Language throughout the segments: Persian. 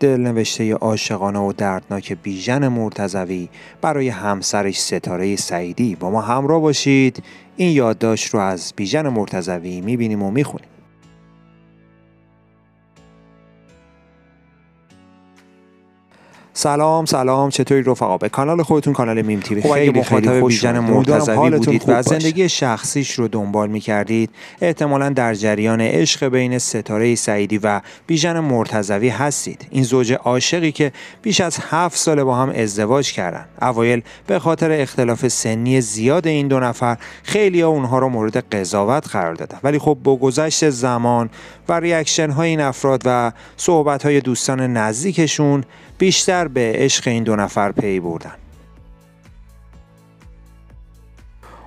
دلنوشته عاشقانه و دردناک بیژن مرتضوی برای همسرش ستاره سعیدی با ما همراه باشید این یادداشت رو از بیژن مرتضوی میبینیم و میخونیم سلام سلام چطوری رفقا به کانال خودتون کانال میم تیوی خب، خیلی خیلی خیلی بیژن مرتضوی بودید و زندگی شخصیش رو دنبال میکردید احتمالا در جریان عشق بین ستاره سعیدی و بیژن مرتضوی هستید این زوج عاشقی که بیش از هفت ساله با هم ازدواج کردن اوایل به خاطر اختلاف سنی زیاد این دو نفر خیلی ها اونها رو مورد قضاوت قرار دادن ولی خب با گذشت زمان و ریاکشن های این افراد و صحبت های دوستان نزدیکشون بیشتر به عشق این دو نفر پی بردن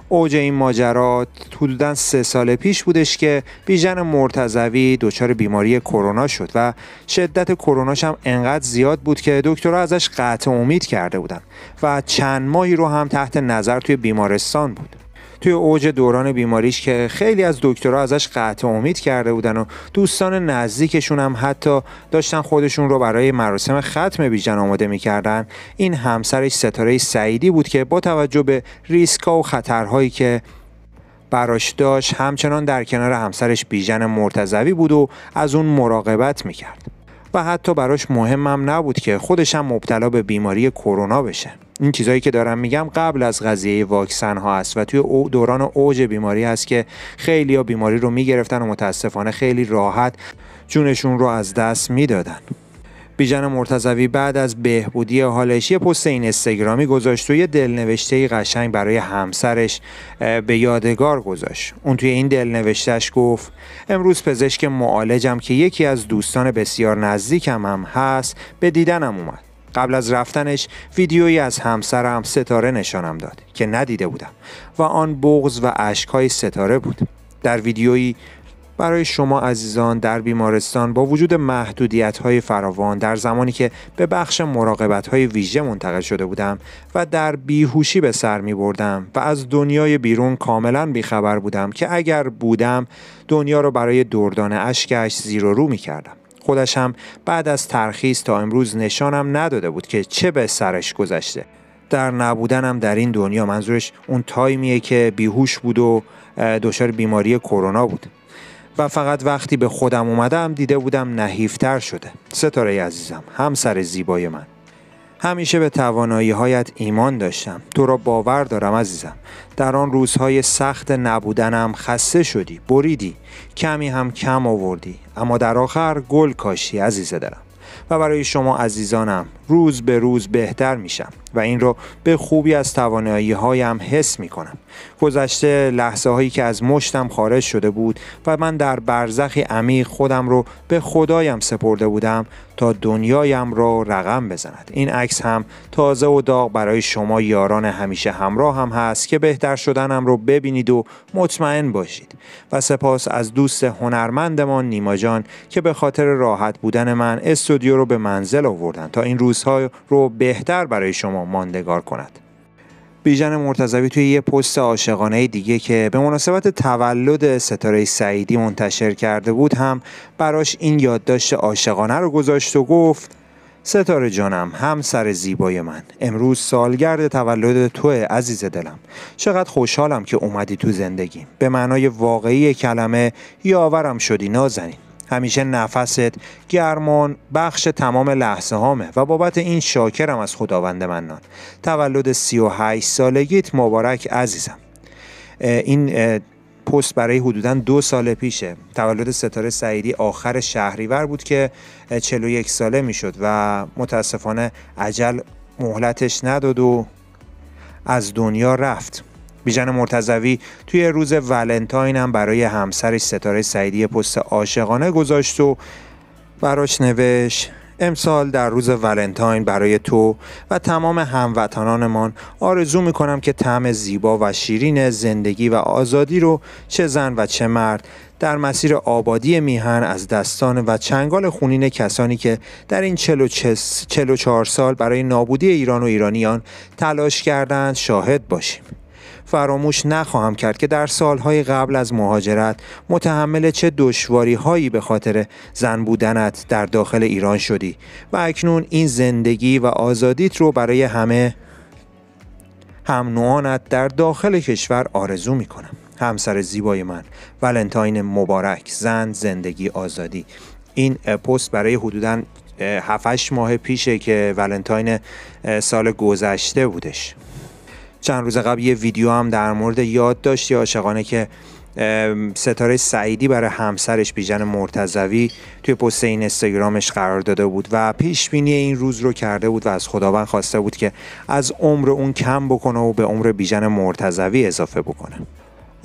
اوج این ماجرا حدودا سه سال پیش بودش که بیژن مرتضوی دچار بیماری کرونا شد و شدت کروناش هم انقدر زیاد بود که دکترها ازش قطع امید کرده بودن و چند ماهی رو هم تحت نظر توی بیمارستان بود توی اوج دوران بیماریش که خیلی از دکترها ازش قطع امید کرده بودن و دوستان نزدیکشون هم حتی داشتن خودشون رو برای مراسم ختم بیژن آماده میکردن این همسرش ستاره سعیدی بود که با توجه به ریسکا و خطرهایی که براش داشت همچنان در کنار همسرش بیژن مرتزوی بود و از اون مراقبت میکرد و حتی براش مهمم نبود که خودش هم مبتلا به بیماری کرونا بشه این چیزهایی که دارم میگم قبل از قضیه واکسن ها است و توی دوران اوج بیماری هست که خیلی ها بیماری رو میگرفتن و متاسفانه خیلی راحت جونشون رو از دست میدادن بیژن مرتضوی بعد از بهبودی حالش یه پست این استگرامی گذاشت و یه دلنوشته قشنگ برای همسرش به یادگار گذاشت اون توی این دلنوشتش گفت امروز پزشک معالجم که یکی از دوستان بسیار نزدیکم هم هست به دیدنم اومد قبل از رفتنش ویدیویی از همسرم ستاره نشانم داد که ندیده بودم و آن بغز و اشکهای ستاره بود در ویدیویی برای شما عزیزان در بیمارستان با وجود محدودیت های فراوان در زمانی که به بخش مراقبت های ویژه منتقل شده بودم و در بیهوشی به سر می بردم و از دنیای بیرون کاملا بیخبر بودم که اگر بودم دنیا را برای دردان اشکش زیر و رو می کردم. خودش هم بعد از ترخیص تا امروز نشانم نداده بود که چه به سرش گذشته در نبودنم در این دنیا منظورش اون تایمیه که بیهوش بود و دچار بیماری کرونا بود و فقط وقتی به خودم اومدم دیده بودم نحیفتر شده ستاره عزیزم همسر زیبای من همیشه به توانایی هایت ایمان داشتم تو را باور دارم عزیزم در آن روزهای سخت نبودنم خسته شدی بریدی کمی هم کم آوردی اما در آخر گل کاشتی عزیز دارم و برای شما عزیزانم روز به روز بهتر میشم و این رو به خوبی از توانایی هایم حس میکنم گذشته لحظه هایی که از مشتم خارج شده بود و من در برزخی عمیق خودم رو به خدایم سپرده بودم تا دنیایم را رقم بزند این عکس هم تازه و داغ برای شما یاران همیشه همراه هم هست که بهتر شدنم رو ببینید و مطمئن باشید و سپاس از دوست هنرمندمان نیما جان که به خاطر راحت بودن من استودیو رو به منزل آوردن تا این روزها رو بهتر برای شما ماندگار کند بیژن مرتضوی توی یه پست عاشقانه دیگه که به مناسبت تولد ستاره سعیدی منتشر کرده بود هم براش این یادداشت عاشقانه رو گذاشت و گفت ستاره جانم همسر زیبای من امروز سالگرد تولد تو عزیز دلم چقدر خوشحالم که اومدی تو زندگیم به معنای واقعی کلمه یاورم شدی نازنین همیشه نفست گرمان بخش تمام لحظه هامه و بابت این شاکرم از خداوند منان تولد 38 سالگیت مبارک عزیزم این پست برای حدودا دو سال پیشه تولد ستاره سعیدی آخر شهریور بود که 41 ساله میشد و متاسفانه عجل مهلتش نداد و از دنیا رفت بیژن مرتزوی توی روز ولنتاین هم برای همسرش ستاره سعیدی پست عاشقانه گذاشت و براش نوشت امسال در روز ولنتاین برای تو و تمام هموطنانمان آرزو میکنم که طعم زیبا و شیرین زندگی و آزادی رو چه زن و چه مرد در مسیر آبادی میهن از دستان و چنگال خونین کسانی که در این 44 سال برای نابودی ایران و ایرانیان تلاش کردند شاهد باشیم. فراموش نخواهم کرد که در سالهای قبل از مهاجرت متحمل چه دشواری هایی به خاطر زن بودنت در داخل ایران شدی و اکنون این زندگی و آزادیت رو برای همه هم نوانت در داخل کشور آرزو می کنم همسر زیبای من ولنتاین مبارک زن زندگی آزادی این پست برای حدودا 7 ماه پیشه که ولنتاین سال گذشته بودش چند روز قبل یه ویدیو هم در مورد یاد داشتی عاشقانه که ستاره سعیدی برای همسرش بیژن مرتزوی توی پست این استگرامش قرار داده بود و پیش بینی این روز رو کرده بود و از خداوند خواسته بود که از عمر اون کم بکنه و به عمر بیژن مرتزوی اضافه بکنه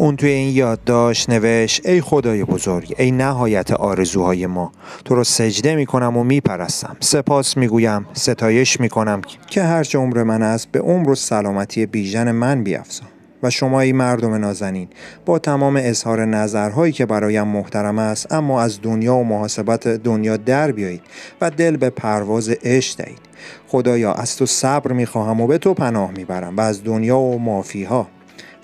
اون توی این یادداشت نوشت ای خدای بزرگ ای نهایت آرزوهای ما تو را سجده می و میپرستم سپاس میگویم، ستایش می کنم که هرچه عمر من است به عمر و سلامتی بیژن من بیافزم و شما ای مردم نازنین با تمام اظهار نظرهایی که برایم محترم است اما از دنیا و محاسبت دنیا در بیایید و دل به پرواز عشق دهید خدایا از تو صبر میخواهم و به تو پناه میبرم و از دنیا و مافیها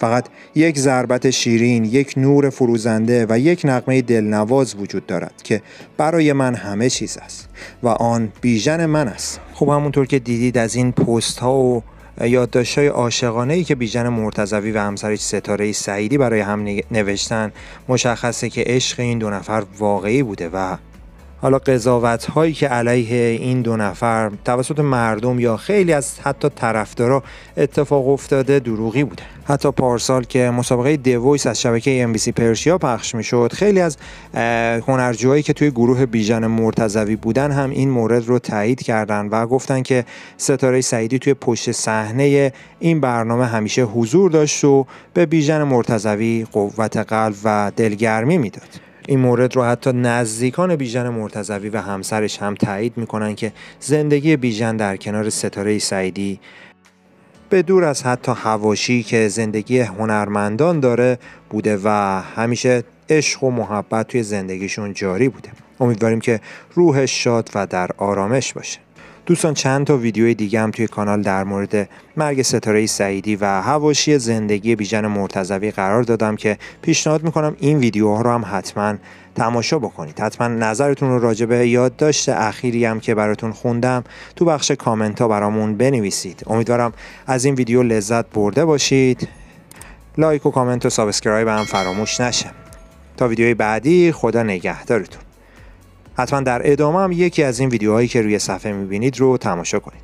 فقط یک ضربت شیرین، یک نور فروزنده و یک نقمه دلنواز وجود دارد که برای من همه چیز است و آن بیژن من است. خب همونطور که دیدید از این پست ها و یادداشت های عاشقانه ای که بیژن مرتضوی و همسرش ستاره سعیدی برای هم نوشتن مشخصه که عشق این دو نفر واقعی بوده و حالا قضاوت هایی که علیه این دو نفر توسط مردم یا خیلی از حتی طرفدارا اتفاق افتاده دروغی بوده حتی پارسال که مسابقه دیویس از شبکه ام پرشیا پخش می شد خیلی از هنرجوهایی که توی گروه بیژن مرتضوی بودن هم این مورد رو تایید کردن و گفتن که ستاره سعیدی توی پشت صحنه این برنامه همیشه حضور داشت و به بیژن مرتضوی قوت قلب و دلگرمی میداد این مورد رو حتی نزدیکان بیژن مرتضوی و همسرش هم تایید میکنن که زندگی بیژن در کنار ستاره سعیدی به دور از حتی هواشی که زندگی هنرمندان داره بوده و همیشه عشق و محبت توی زندگیشون جاری بوده امیدواریم که روحش شاد و در آرامش باشه دوستان چند تا ویدیوی دیگه هم توی کانال در مورد مرگ ستاره سعیدی و هواشی زندگی بیژن مرتضوی قرار دادم که پیشنهاد میکنم این ویدیوها رو هم حتما تماشا بکنید حتما نظرتون رو راجع به یادداشت اخیری هم که براتون خوندم تو بخش کامنت ها برامون بنویسید امیدوارم از این ویدیو لذت برده باشید لایک و کامنت و سابسکرایب هم فراموش نشه تا ویدیوی بعدی خدا نگهدارتون حتما در ادامه هم یکی از این ویدیوهایی که روی صفحه میبینید رو تماشا کنید